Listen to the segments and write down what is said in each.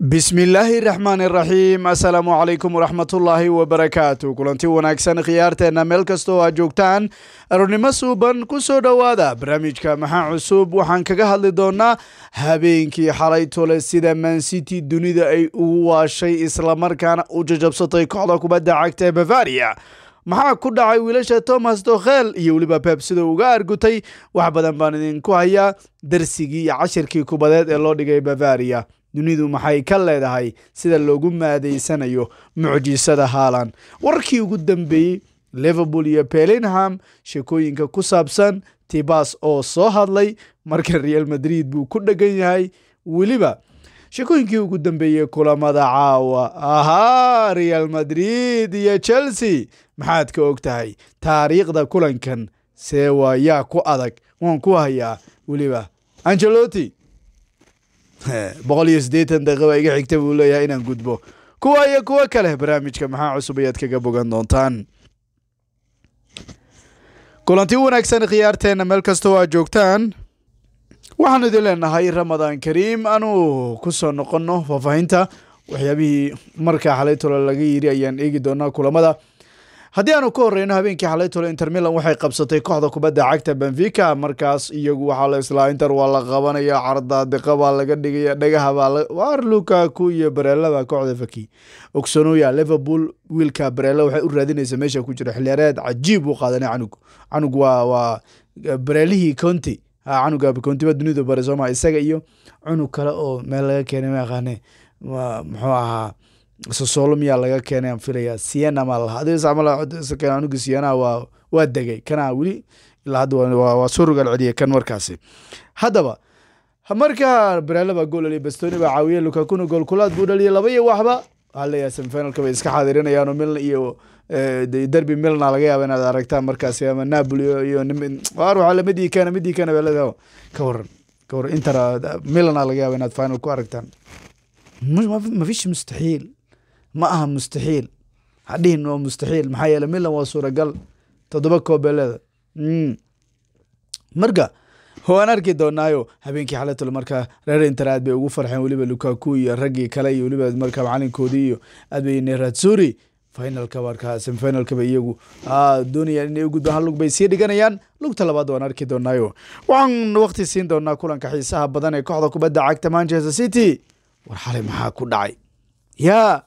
bismillaahi raxmaan raxiim assalaamu calaykum waraxmatullaahi wabarakaatu kulanti wanaagsan khiyaarteenna meel kasta oo aad joogtaan aroornimo suuban ku soo dhowaada barnaamijka maxaa cusub waxaan kaga hadli doonnaa habeenkii xalay tole sida mancity dunida ay ugu waashay islamarkaana u jajabsatay kooxda kubadda cagta ee bavaria maxaa ku dhacay wiilasha thomas dokhel iyo weliba peb sida uga argutay wax badan baan idinku hayaa darsigii iyo cashirkii kubadeed ee loo dhigay bavaria dunidu maxay ka leedahay sida loogu maadaysanayo mucjisada haalan warkii ugu dambeeyey liverpool iyo belingham sheekooyinka ku saabsan tibas oo soo hadlay marka real madrid buu ku dhegan yahay weliba sheekooyinkii ugu dambeeyey kulamada caawa ahaa real madrid iyo chelsea maxaad ka og tahay taariikhda kulankan see waayaa ku adag waan ku hayaa weliba angeloti boqol iyo sideetan daqiiqo iga xigta buu leeyahay inaan gudbo kuwa iyo kuwo kale barnaamijka maxaa cusub ayaad kaga bogan doontaan kulanti wanaagsan khiyaarteenna meel kastoo aad joogtaan waxaanu idin leenahay ramadaan kariim anuu ku soo noqonno faahfaahinta waxyaabihii markaa xalay tolo laga yiri ayaan eegi doonaa kulamada haddii aanu ka horeyno habeenkii xalay tole inter milan waxay qabsatay kooxda kubadda cagta benfica markaas iyagu waxaa la islaa inter waa la qabanaya cardaadiqa baa laga dhigaya dhagahabaa waar lukaku iyo barella kooxda faki ogsonoya liverpool wiilka barella waxay u raadinaysa meesha ku jira xilyareed cajiib u qaadanay canug canug waa waa barelihii conti ah, canuga conti baa dunidu bare sooma isaga iyo cunug kale oo meel laga keenay ma yaqaane muxuu ahaa sosolomia laga keenay aan filaya siena maa lahaa adiga sacmal anuga siena waa waa degay kana weli ilaa hadda waa soo rogaal celiyay kan markaasi haddaba markaa barella baa gool dhaliyay bastoni baa caawiyey lukakuna gool kulaad buu dhaliyay laba iyo waxba waxaa leeyahay semifinalka iska xaadirinayaan mil iyo eh, derby milna laga yaaba inaad aragtaan markaasi ama napoli iyo waxaale midii kana midii kana belada ka waran ka waran inter ah, milna laga yaaba inaad final ku aragtaan mafish mustaxiil ma aha mustaxiil hadhihin waa mustaxiil maxaa yeele milan waa suuragal toddoba koobe leeda hmm. marka waan arki doonaayo habeenkii xalatul markaa reer inter aad bay ugu farxeen weliba lukaku iyo raggii kale iyo weliba markaa macalinkoodii iyo aad bay neratsuri finalka markaa semifinalkaba iyagu doonayaan inay u hal lug bay sii dhiganayaan lugta labaad waan arki doonaayo waxaan waqti siin doonaa kulanka xiisaha badan ee kooxda kubadda cagta manchester city war xalay maxaa ku dhacay yaa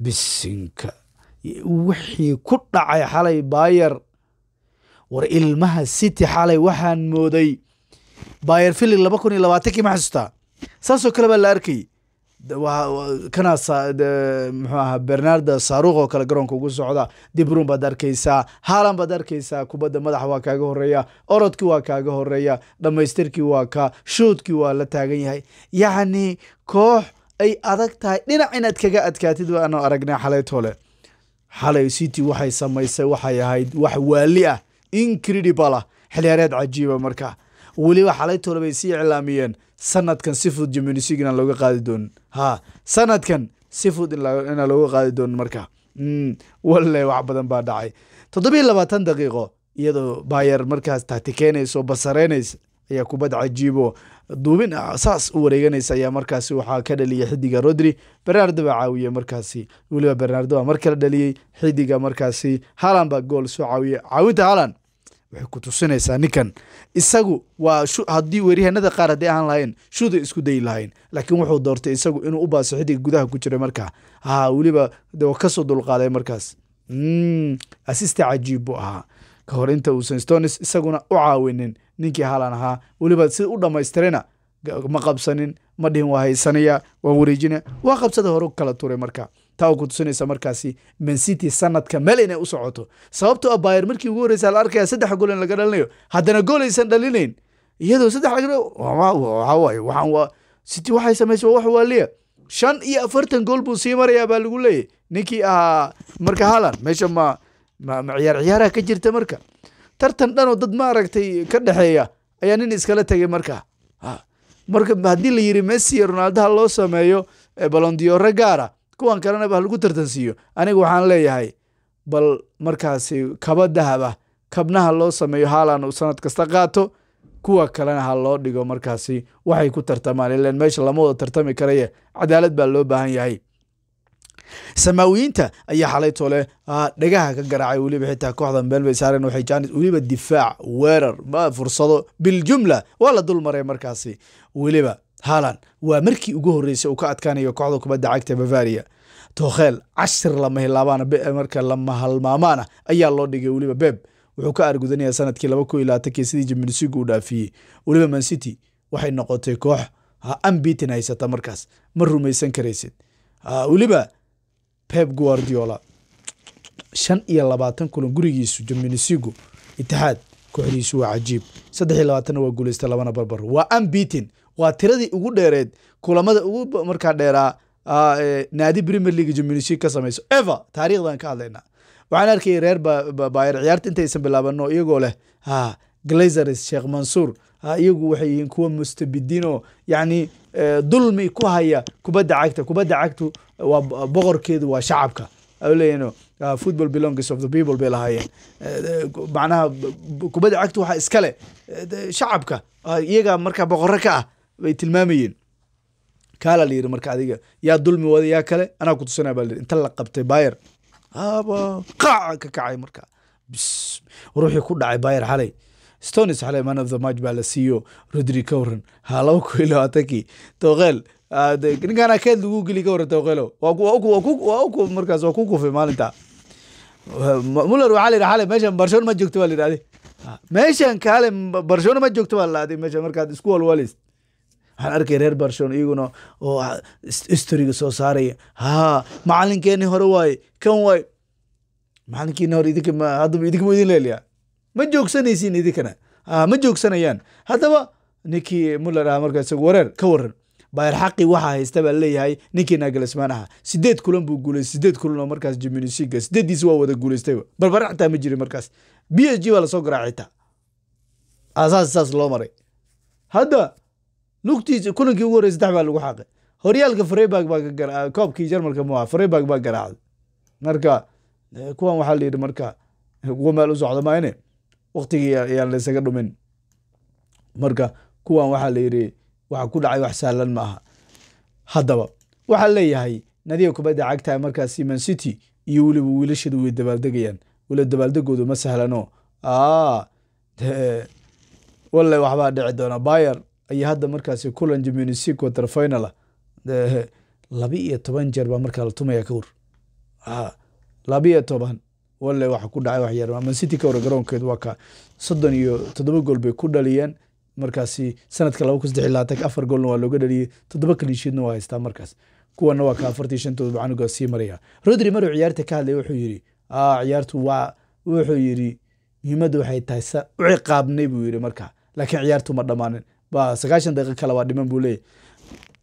bisinka wixii ku dhacay xalay bayer war ilmaha city xalay waxaan mooday bayer filig laba kun iyo labaatankii ma xasuustaa saasoo kale baa la arkay kanaa muxuu ahaa bernarda saaruuq oo kale garoonka ugu socda dibruun baad arkaysaa haalan baad arkaysaa kubadda madaxa waa kaaga horeeya orodkii waa kaaga horeeya dhammaystirkii waa ka shuudkii waa la taagan yahay yacni koox ay adag tahay dhinac inaad kaga adkaatid waanu aragnay xalaytole xalay city waxay samaysay waxay ahayd wax waali ah incredible ah xiliyaareed cajiiba marka weliba xalaytole bay sii iclaamiyeen sanadkan si fudud jemins inaan looga qaadi doonin ha sanadkan si fudud inaan looga qaadi doonin marka hmm, walle wax badan baa dhacay toddobiiyo labaatan daqiiqo iyadoo baayer markaas tahtikeynaysa oo basareynaysa ayaa kubad cajiibo duubin ah saas u wareeganaysa ayaa markaasi waxaa ka dhaliyay xidiga rodri bernardo baa markaasi weliba bernardo mar kale dhaliyey xidiga markaasi halan baa gool soo caawiye caawinta halan waxay ku tusinaysaa ninkan isagu waa haddii weeryahanada qaar hadday ahaan lahayn shuday isku dayi lahayn laakiin wuxuu doortay isagu inuu u baaso xidiga gudaha ku jiray markaa ha weliba kasoo dulqaaday markaas hmm, asista cajiib buu ahaa ka hor inta uusan stonis isaguna u caawinin ninkii halan ahaa weliba sida u dhammaystirayna ma qabsanin ma dhihin waa haysanaya waa wareejinaya waa qabsada hore kala turay marka taa ku tusinaysa markaasi mancity sanadka meel inay u socoto sababtoo ah bayer markii ugu horreysa ala arkaya saddex gool in laga dhalinayo haddana gool aysan dhalinayn iyadoo saddex city waxay samaysa waa wax waaliya shan iyo afartan gool buu sii marayaa baa lagu leeyahy ninkii ahaa marka halan meesha ma ma ciyaar ciyaaraha ka jirta marka tartan dhan oo dad maaragtay ka dhexeeya ayaa nin iskala tegay marka marka haddii la yidhi messi iyo ronaldo loo sameeyo eh, balondiyoore gaara kuwan kalenaba ha lagu tartansiiyo aniga waxaan leeyahay bal markaasi kaba dahaba kabnaha loo sameeyo haalan uu sanad kasta qaato kuwa kalena ha loo dhigo markaasi waxay ku tartamaan ilan meesha lama wada tartami karaye cadaalad baa loo baahan yahay samaawiyiinta ayaa xalaytoo leh dhagaha ka garaacay weliba xitaa kooxdan beelbay saareen waxay jaanis weliba difaac weerar ma fursado biljumla waa la dul maray markaasi weliba haalan waa markii ugu horreysay uu ka adkaanayo kooxda kubadda cagta bavaria tookheel cashir lama hilaabaana marka lama halmaamaana ayaa loo dhigay weliba beb wuxuu ka aargudanayaa sanadkii laba kun iyo labaatankii sidii jimilsigu uu dhaafiyey weliba mancity waxay noqotay koox ambitin haysata markaas ma rumaysan karaysid weliba pep guardiola shan iyo labaatan kulan gurigiisu jaminisigu itixaad kooxdiisu waa cajiib saddex iyo labaatanna waa guuleysta labana barbar waa ambitin waa tiradii ugu dheereed kulamada ugu markaa dheeraa naadi premier league jaminisig ka samayso ever taariikhdan ka hadlaynaa waxaan arkayay reer bayer ciyaarta intaysan bilaabanno iyagoo leh glazeres sheekh mansuur ah, iyagu waxay yihiin kuwa mustabidiin oo yacni eh, dulmi ku haya kubadda cagta kubadda cagtu waa boqorkeedu waa shacabka leeyihin ah, football belongs of the people bay lahaayeen eh, macnaha kubadda cagtu waxaa iskale eh, shacabka ah, iyagaa markaa boqorro ka ah bay tilmaamayeen kaala la yidhi marka adiga yaa dulmi wada yaa kale anaa ku tusanaa baa la inta la qabtay bayer qaca ka kacay marka ruuxii ku dhacay bayer xalay stone xalay man of the match baa la siiyo rodri ka waran ah, ha laba kun ninkaana keed lagu geli ka waran tooqeelo markaas waa ku kufay maalinta muller waxaa la yidhi meeshan barshona ma joogto baa la meeshan kaale barshona ma joogto baa la dhahday markaad isku walwalaysid waxaan arkay reer barshon iyaguna oo historiga soo saaraya ha macalinkeeni hore waaye kan waaye macalinkiina hore idinka hadaba idinka ma idin leeliyaa ma joogsanaysiin idinkana ah, ma joogsanayaan haddaba ninkii muller aha markaas wareer ka waran bayer waxaa haysta baa leeyahay ninkii naagalismaan ahaa sideed kulan buu guuleystay sideed kulanoo markaas jiminisiga sideeddiis waa wada guuleystayba barbare xataa ma jirin markaas b h g baa lasoo garaacay xitaa aasaas ah, saas loo maray hadda lugtiisa kulankii ugu horrey saddex baa lagu xaaqay horyaalka freiburg baa ah, koobkii jarmalka mu freiburg baa garaacday marka eh, kuwan waxaa la yidhi marka kuwa meel u socdo maayne waktigii yaan laysaga dhumin marka kuwan waxaa la yidhi waxa ku dhacay wax sahlan maaha haddaba waxaan leeyahay nadiga kubadda cagta markaa simon city iyo weliba wiilashadu way dabaaldegayaan wala dabaaldegoodu ma sahlano wale waxbaa dhici doona bayer ayo hadda markaasi kulan jimnisi quaterfinala laba iyo toban jeer baa markaa la tumaya ka war laba iyo toban wale waxa ku dhacay wax yar mancity ka hore garoonkeedu waa ka soddon iyo toddoba gool bay ku dhaliyeen markaasi sanadka laba kun saddex iyo afar goolna waa looga dhaliyey toddoba kalinshiidna waa haystaa markaas kuwana waa ka afartii shantooda macanuga sii maraya rodri maruu ciyaarta ka hadlaya wuxuu yidhi ciyaartu waa wuxuu yidhi muhiimadda waxay tahay sa u ciqaabnay buu yidhi marka laakiin ciyaartu ma dhammaanin ba sagaashan daqiiqa kale waa dhiman buu leeyahy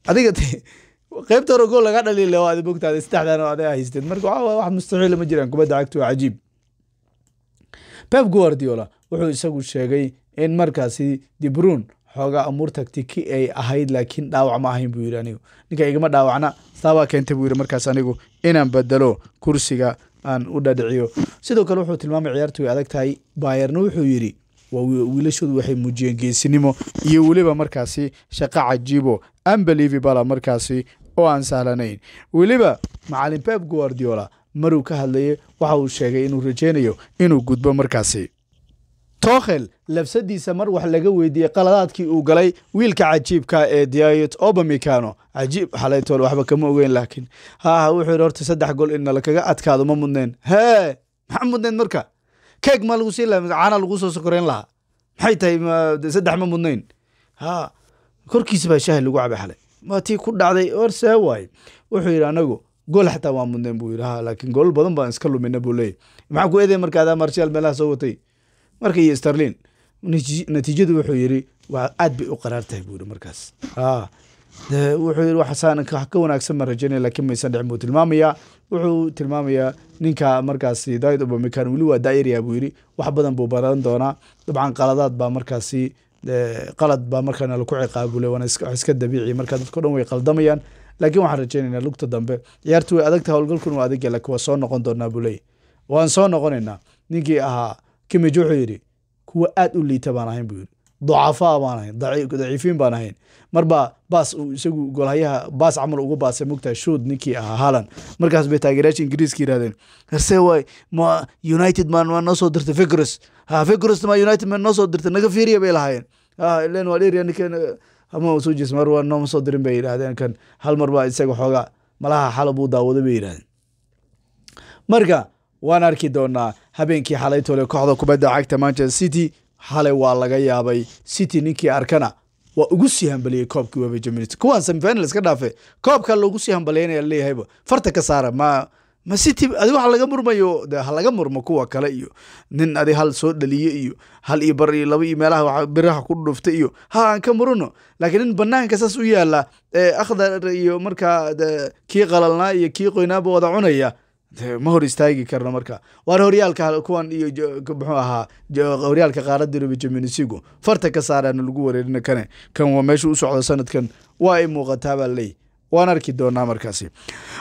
adiga qaybta hore gool laga dhaliila waad mogtaada saddexdan oo adaa haysteen marka waxaa wax mustaxiila ma jiraan kubadda cagta waa cajiib pep guardiola wuxuu isagu sheegay in markaasi dibruun xoogaa amuur tagtiki ay ahayd laakiin dhaawac ma ahayn buu yidhi anigu ninka igama dhaawacna saabaa keentay buu yidhi markaas anigu inaan bedelo kursiga aan u dhadhiciyo sidoo kale wuxuu tilmaamay ciyaartu way adag tahay baayerna wuxuu yidhi wiilashoodu waxay muujiyeen geesinimo iyo weliba markaasi shaqo cajiibo ambelivibala ah markaasi oo aan sahlanayn weliba macalin beb guardiola maruu ka hadlayay waxa uu sheegay inuu rajaynayo inuu gudbo markaasi tookhel labsadiisa mar wax laga weydiiyey qaladaadkii uu galay wiilka cajiibka ah ee diayet obamicano cajiib xalaytool waxba kama ogeyn laakiin haah wuxuu yidhi horta saddex gol in nalakaga adkaado ma mudneen hee maxaa mudneen marka keeg maa lagu siin laha magacaana lagu soo sokoreyn lahaa maxay tahay saddex ma mudnayn ha korkiisa baa shaahi lagu caba xalay waa tii ku dhacday warse waaye wuxuu yidhi anagu gool xataa waa mudnayn buu yidhi ha laakiin goolal badan baan iska lumina buu leeyay maxaa ku eedaya marka adaa marshaal meelaha soo watay marka iyo starlin natiijadu wuxuu yidhi waa aad bay u qaraar tahay buu yidhi markaas ha Eh, wuxuu yidhi waxsaan wax ka wanaagsan ma rajaynaya lakiin maysan dhicin buu tilmaamayaa wuxuu tilmaamayaa ninka markaasi daayid ubamekan weli waa daa'iryaa buu yidhi wax badan buu baran doonaa dabcan qaladaad baa markaasi eh, qalad baa markaana laku ciqaabule waana wax iska dabiici markaa dadko dhan way qaldamayaan laakiin waxaan rajaynaynaa lugta dambe ciyaartu way adagtaha howlgalkun waa adag lakiin waa soo noqon doonaa buu leeyahy waan soo noqonaynaa ninkii ahaa kimij wuxuu yidhi kuwa aad u liita baan ahayn buu yidhi ducafaa baan ahayn daciifiin baan ahayn marbaa baas isagu golhayaha baas camal ugu baasay mogtahay shuud ninkii ahaa haalan markaas bay taageerayaasha ingiriiska yidhahdeen herse waay ma united maan maa noo dirtay vigros ha vigros ma united maan noo dirtay naga fiiriya bay lahaayeen ah ileen waa dheeriya ninkan ama soo jees mar waa nooma soo dirin bay yidhahdeen kan hal mar baa isaga xoogaa malaha xala buu daawado bay yidhahdeen marka waan arki doonaa habeenkii xalaytole kooxda kubadda cagta manchester city hale waa laga yaabay city ninkii arkana waa ugu sii hambaliyey koobkii weber jemint kuwaan semifinal iska dhaafe koobka loogu sii hambalaynaya laleeyahayba farta ka saara ma ma city adi wax laga murmayo de halaga murmo kuwa kale iyo nin adi hal soo dhaliye iyo hal iyo bar iyo laba iyo meelaha biraha ku dhuftay iyo ha aan ka murano laakiin in banaanka saas u yaala ee akhdar iyo markaa kii qalalnaa iyo kii qoynaaba wada cunaya ma hor istaagi karno marka waar horyaalka kuwan iyo muxuu ahaa horyaalka qaarada yurub jaminisigu farta ka saaraana lagu wareerina kane kan waa meesha u socdo sanadkan waa ay muuqataa baa leey waan arki doonaa markaasi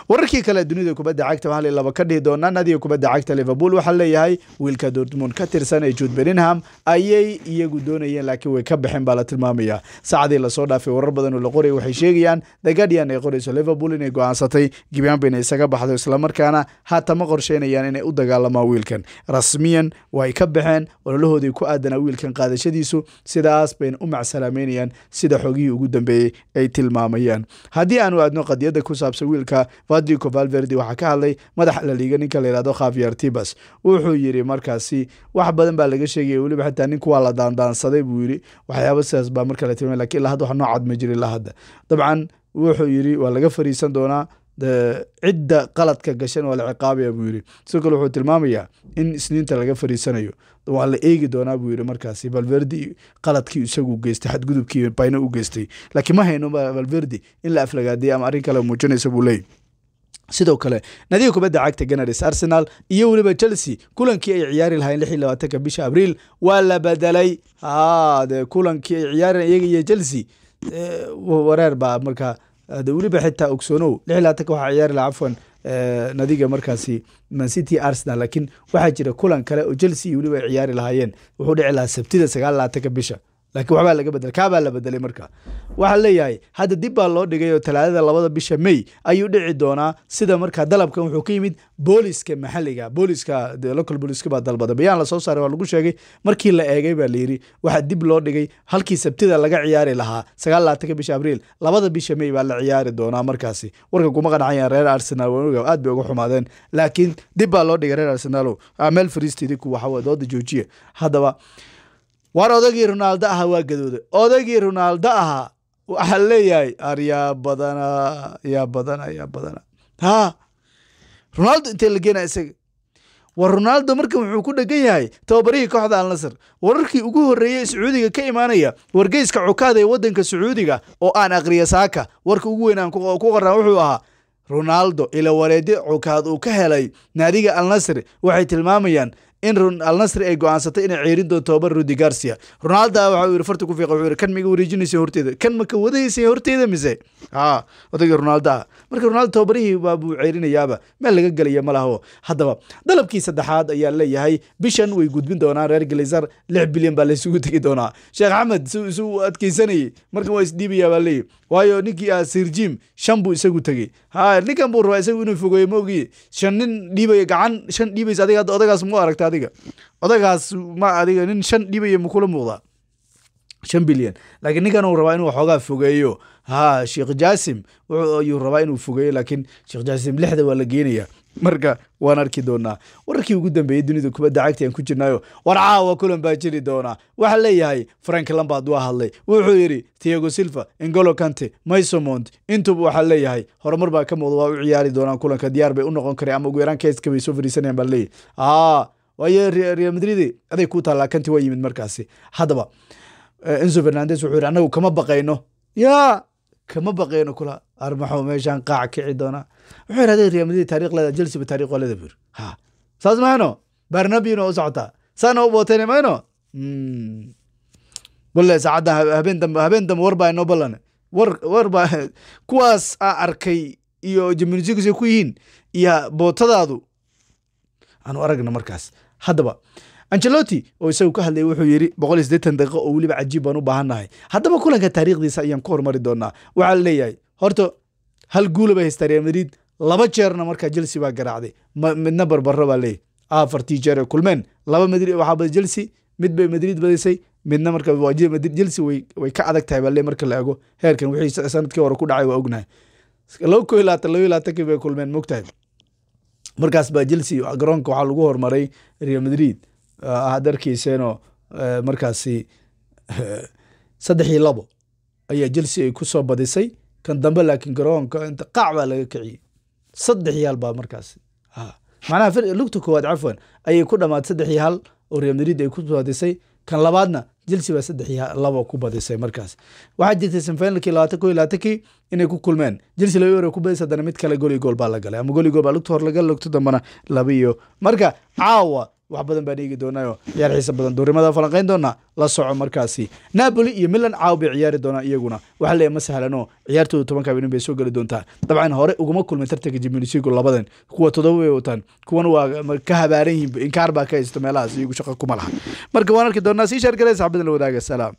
wararkii kale dunida kubadda cagta hal laba ka dhihi doonaa nadiga kubadda cagta liverpool waxaa leeyahay wiilka dortmund ka tirsan ee juud beningham ayay iyagu doonayeen laakiin way ka baxeen baa la tilmaamaya saacadii lasoo dhaafay warar badan oo la qoray waxay sheegayaan the ay qorayso liverpool inay go-aansatay gibaanba inay isaga baxdo islamarkaana haatama qorsheynayaan inay u dagaalamaan wiilkan rasmiyan way ka baxeen ololahoodii ku aadanaa wiilkan qaadashadiisu sidaas bayna u macsalaameynayaan sida xogihii ugu dambeeyey ay tilmaamayaan haddii aan markaanu aadno qadiyadda ku saabsan wiilka fadrico valverdi waxaa ka hadlay madax laliiga ninka layihahdo khavier tibas wuxuu yidhi markaasi wax badan baa laga sheegaya weliba xitaa ninku waa la daandaansaday buu yidhi waxyaaba sidaas baa markale tilmaamay lakin ilaa hadda wax noo cadma jira ilaa hadda dabcan wuxuu yidhi waa laga fariisan doonaa cidda qaladka gashan waa la ciqaabaya buu yidhi sidoo kale wuxuu tilmaamayaa in isniinta laga fariisanayo waa la eegi doonaa buu yidhi markaasi valverdi qaladkii isagu geystay xadgudubkii bayno u geystay laakiin ma hayno valverdi in la aflagaadiyay ama arrin kale muujinaysa buu leeyahy sidoo kale nadiga kubadda cagta ganars arsenal iyo weliba chelsea kulankii ay ciyaari lahayen lix iyo labaatanka bisha abriil waa la bedelay dee kulankii ay ciyaari iyaga iyo chelsea wareer baa markaa de weliba xitaa ogsoonow lix labatanka waxaa ciyaari lahaa cafwan eh, nadiga markaasi mancity arsenal laakiin waxaa jira kulan kale oo chelsea weliba ay ciyaari lahaayeen wuxuu dhici lahaa sabtida sagaal labaatanka bisha lakiin waxbaa laga bedel kaabaa la bedelay marka waxaa leeyahay hadda dib baa loo dhigay oo talaadada labada bisha may ayuu dhici doonaa sida markaa dalabkan wuxuu ka yimid booliska maxaliga booliska local booliska baa dalbada bayaan lasoo saaray waa lagu sheegay markii la eegay baa layidhi waxaa dib loo dhigay halkii sabtida laga ciyaari lahaa sagaal laatanka bisha abriil labada bisha may baa la ciyaari doonaa markaasi warkan kuma qanacayaan reer arsenaal aad bay uga xumaadeen laakiin dib baa loo dhigay reer arsenaalo meel fariisteedi waxaa dooda joojiya haddaba war odagii ronaaldo ahaa waa gadooda odagii ronaaldo ahaa waxaa leeyahay aryaa badana yaa badana yaa badana ha ronaaldo intee la geenaa isaga war ronaaldo markan wuxuu ku dhegan yahay tababarihii kooxda alnasar wararkii ugu horreeyey sacuudiga ka imaanaya wargeyska cukaad ee waddanka sacuudiga oo aan akriya saaka warka ugu weyn aan ku qoraan wuxuu ahaa ronaldo ila wareedyo cukaad uu ka helay naadiga alnasr waxay tilmaamayaan in alnasri ay go-aansatay inay ceerin doonto toban rudi garcia ronalda waxa yiri farta ku fiiqa wuxuu yiri kan miga wareejinaysa horteeda kan ma ka wadaysa horteeda mise haa ah, odayga ronalda marka ronaldo tobanihii buu ceerinayaaba meel laga gelaya ma laha haddaba dalabkii saddexaad ayaa leeyahay bishan way gudbin doonaan reer galizer lix bilyan baa laysugu tegi doonaa sheekh axmed si isu u waa isdhiibayaa baa leeyi waayo ninkii ah sirjim shan buu isagu tegey ha ninkan buu rabaa isagu inuu fogeeyo ma ogiye shan nin dhiibaya gacan shan dhiibaysa adiga hadda odagaas muu aragta adiga odagaas ma adiga nin shan dhibayo makula muuqdaa shan bilyan laakiin ninkan uu rabaa inuu waxoogaa fogeeyo ha sheekh jaasim ayuu rabaa inuu fogeeyo laakiin sheekh jaasim lixda waa la geenayaa marka waan arki doonaa wararkii ugu dambeeyey dunida kubadda cagta aan ku jirnayo war caawa kulan baa jiri doonaa waxaa leeyahay frank lambard waa hadlay wuxuu yidhi tiago silva ingolo cante maysomont intub waxaa leeyahay horumar baa ka muuqda waa u ciyaari doonaan kulanka diyaar bay u noqon kareen ama ugu yaraan keskabay soo fariisanayaan baa leeyahay waayo real madrid aday ku taa kanti waa yimid markaasi haddaba eh, enzo fernandes wuxuu yidhi annagu kama baqayno yaa kama baqayno kula armaxo meeshaan qaac kici doonaa wuxuu yidhahdeen real madrid taarikh leeda chelsea ba taarikh waa leeda bur ha saas maayno barnabino u socotaa saana u bootayne maayno walle hmm. saacadda habeen dambe habeen dambe war inoo ballan war war kuwaas aa arkay iyo jamunisigus ay ku yihiin iyo bootadaadu aanu aragna markaas haddaba ancelotti oo isagu ka hadlayay wuxuu yidhi boqol iyo siddeetan daqiiqo oo weliba cajiib baan u baahannahay haddaba kulanka taariikhdiisa ayaan ku hormari doonaa waxaa la leeyahay horta hal guula bay real madrid laba jeerna markaa chelsea baa garaacday midna barbaro baa leeyahy afartii jeer ee kulmeen laba madrid waxaa baday chelsea mid bay madrid badisay midna marka madrid chelsea way way ka adag tahay baa lee marka la ego heerkan wixii sanadkii hore ku dhacay waa ognahay laba koo labaatan laba iyo labaatanki bay kulmeen moogtahay markaas baa chelsea garoonka waxaa lagu hormaray real madrid aad ah, ah, arkeyseenoo eh, markaasi eh, saddex iyo labo ayaa chelsea ay ku soo badisay kan dambe laakiin garoonka inta qaac baa laga kiciyey saddex iyo hal baa markaasi ah, macnaha lugta koowaad cafwan ayay ku dhamaatay saddex iyo hal oo real madrid ay ku badisay kan labaadna jelsi baa saddex laba ku badisay markaas waxaa jirtay samfinalkii labaatan ko labaatankii inay ku kulmeen jelsi laba ore ku badis haddana mid kale gool baa la galay ama goligool baa lugta hor laga lugto dambena laba iyo marka caawa wax badan baan eegi doonaaoo ciyaar xiisa badan duurimada falanqayn doonaa la soco markaasi naboli iyo milan caaw bay ciyaari doonaan iyaguna waxaa leeyahy ma sahlano ciyaartooda tobanka habeenin bay soo geli doontaa dabcan hore uguma kulmay tartanka jimunisigo labadan kuwa todoba bay wataan kuwan waa ka habaaran yihiin inkaar baa ka haysto meelahaas iyagu shaqo kuma laha marka waan arki doonaa sii shaargalee saxbadan la wadaaga salaam